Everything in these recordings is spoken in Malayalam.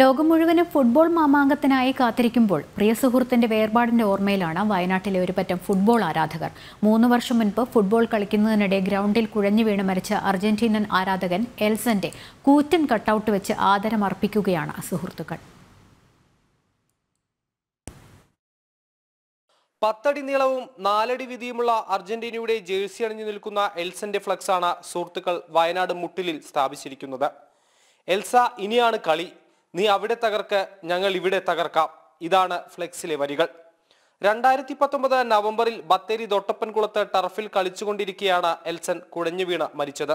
ലോകം മുഴുവനും ഫുട്ബോൾ മാമാങ്കത്തിനായി കാത്തിരിക്കുമ്പോൾ പ്രിയ സുഹൃത്തിന്റെ വേർപാടിന്റെ ഓർമ്മയിലാണ് വയനാട്ടിലെ ഒരു പറ്റം ഫുട്ബോൾ ആരാധകർ മൂന്ന് വർഷം മുൻപ് ഫുട്ബോൾ കളിക്കുന്നതിനിടെ ഗ്രൗണ്ടിൽ കുഴഞ്ഞു വീണ് മരിച്ച അർജന്റീനൻ ആരാധകൻ എൽസന്റെ കൂറ്റൻ കട്ടൌട്ട് വെച്ച് ആദരമർപ്പിക്കുകയാണ് സുഹൃത്തുക്കൾ പത്തടി നീളവും നാലടി വീതിയുമുള്ള അർജന്റീനയുടെ ജേഴ്സി അണിഞ്ഞു നിൽക്കുന്ന എൽസന്റെ ഫ്ലക്സാണ് സുഹൃത്തുക്കൾ വയനാട് മുട്ടിലിൽ സ്ഥാപിച്ചിരിക്കുന്നത് എൽസ ഇനിയാണ് കളി നീ അവിടെ തകർക്ക് ഞങ്ങൾ ഇവിടെ തകർക്കാം ഇതാണ് ഫ്ലെക്സിലെ വരികൾ രണ്ടായിരത്തി പത്തൊമ്പത് നവംബറിൽ ബത്തേരി ദൊട്ടപ്പൻകുളത്ത് ടർഫിൽ കളിച്ചുകൊണ്ടിരിക്കെയാണ് എൽസൺ കുഴഞ്ഞു വീണ് മരിച്ചത്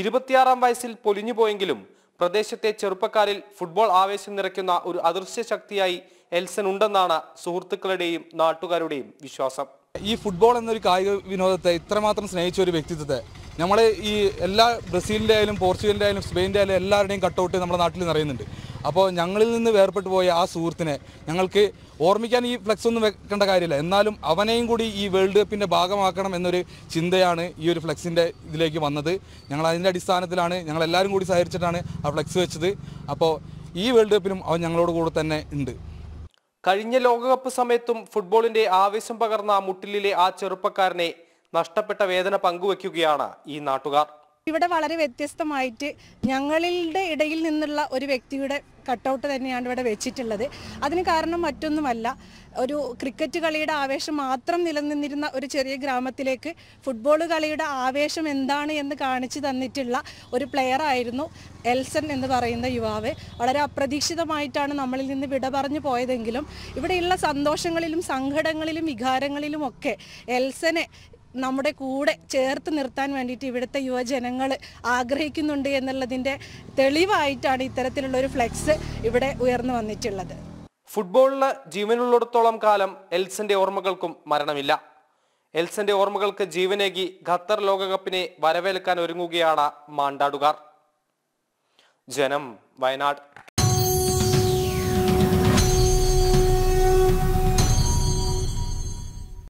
ഇരുപത്തിയാറാം വയസ്സിൽ പൊലിഞ്ഞുപോയെങ്കിലും പ്രദേശത്തെ ചെറുപ്പക്കാരിൽ ഫുട്ബോൾ ആവേശം നിറയ്ക്കുന്ന ഒരു അദൃശ്യ ശക്തിയായി എൽസൺ ഉണ്ടെന്നാണ് സുഹൃത്തുക്കളുടെയും നാട്ടുകാരുടെയും വിശ്വാസം ഈ ഫുട്ബോൾ എന്നൊരു കായിക വിനോദത്തെ ഇത്രമാത്രം സ്നേഹിച്ച ഒരു വ്യക്തിത്വത്തെ നമ്മൾ ഈ എല്ലാ ബ്രസീലിൻ്റെ ആയാലും പോർച്ചുഗലിൻ്റെ ആയാലും സ്പെയിൻ്റെ ആയാലും എല്ലാവരുടെയും കട്ടൗട്ട് നമ്മുടെ നാട്ടിൽ നിറയുന്നുണ്ട് അപ്പോൾ ഞങ്ങളിൽ നിന്ന് വേർപെട്ടു പോയ ആ സുഹൃത്തിനെ ഞങ്ങൾക്ക് ഓർമ്മിക്കാൻ ഈ ഫ്ലെക്സ് ഒന്നും വെക്കേണ്ട കാര്യമില്ല എന്നാലും അവനെയും കൂടി ഈ വേൾഡ് കപ്പിൻ്റെ ഭാഗമാക്കണം എന്നൊരു ചിന്തയാണ് ഈ ഒരു ഫ്ലെക്സിൻ്റെ ഇതിലേക്ക് വന്നത് ഞങ്ങൾ അതിൻ്റെ അടിസ്ഥാനത്തിലാണ് ഞങ്ങൾ എല്ലാവരും കൂടി സഹകരിച്ചിട്ടാണ് ആ ഫ്ലെക്സ് വെച്ചത് അപ്പോൾ ഈ വേൾഡ് കപ്പിനും അവൻ ഞങ്ങളോട് കൂടെ തന്നെ ഉണ്ട് കഴിഞ്ഞ ലോകകപ്പ് സമയത്തും ഫുട്ബോളിന്റെ ആവേശം പകർന്ന മുട്ടിലെ ആ ചെറുപ്പക്കാരനെ നഷ്ടപ്പെട്ട വേദന പങ്കുവെക്കുകയാണ് ഈ നാട്ടുകാർ ഇവിടെ വളരെ വ്യത്യസ്തമായിട്ട് ഞങ്ങളുടെ ഇടയിൽ നിന്നുള്ള ഒരു വ്യക്തിയുടെ കട്ടൗട്ട് തന്നെയാണ് ഇവിടെ വെച്ചിട്ടുള്ളത് അതിന് കാരണം മറ്റൊന്നുമല്ല ഒരു ക്രിക്കറ്റ് കളിയുടെ ആവേശം മാത്രം നിലനിന്നിരുന്ന ഒരു ചെറിയ ഗ്രാമത്തിലേക്ക് ഫുട്ബോൾ കളിയുടെ ആവേശം എന്താണ് എന്ന് കാണിച്ചു തന്നിട്ടുള്ള ഒരു പ്ലെയർ ആയിരുന്നു എൽസൺ എന്ന് പറയുന്ന യുവാവ് വളരെ അപ്രതീക്ഷിതമായിട്ടാണ് നമ്മളിൽ നിന്ന് വിട പറഞ്ഞു പോയതെങ്കിലും ഇവിടെയുള്ള സന്തോഷങ്ങളിലും സങ്കടങ്ങളിലും വികാരങ്ങളിലും ഒക്കെ എൽസനെ നമ്മുടെ കൂടെ ചേർത്ത് നിർത്താൻ വേണ്ടിയിട്ട് ഇവിടുത്തെ യുവജനങ്ങൾ ആഗ്രഹിക്കുന്നുണ്ട് എന്നുള്ളതിൻ്റെ തെളിവായിട്ടാണ് ഇത്തരത്തിലുള്ള ഒരു ഫ്ലെക്സ് ഇവിടെ ഉയർന്നു വന്നിട്ടുള്ളത് ഫുട്ബോളിൽ ജീവനുള്ളിടത്തോളം കാലം എൽസിന്റെ ഓർമ്മകൾക്കും മരണമില്ല എൽസന്റെ ഓർമ്മകൾക്ക് ജീവനേകി ഖത്തർ ലോകകപ്പിനെ വരവേൽക്കാൻ ഒരുങ്ങുകയാണ് മാണ്ടാടുകാർ ജനം വയനാട്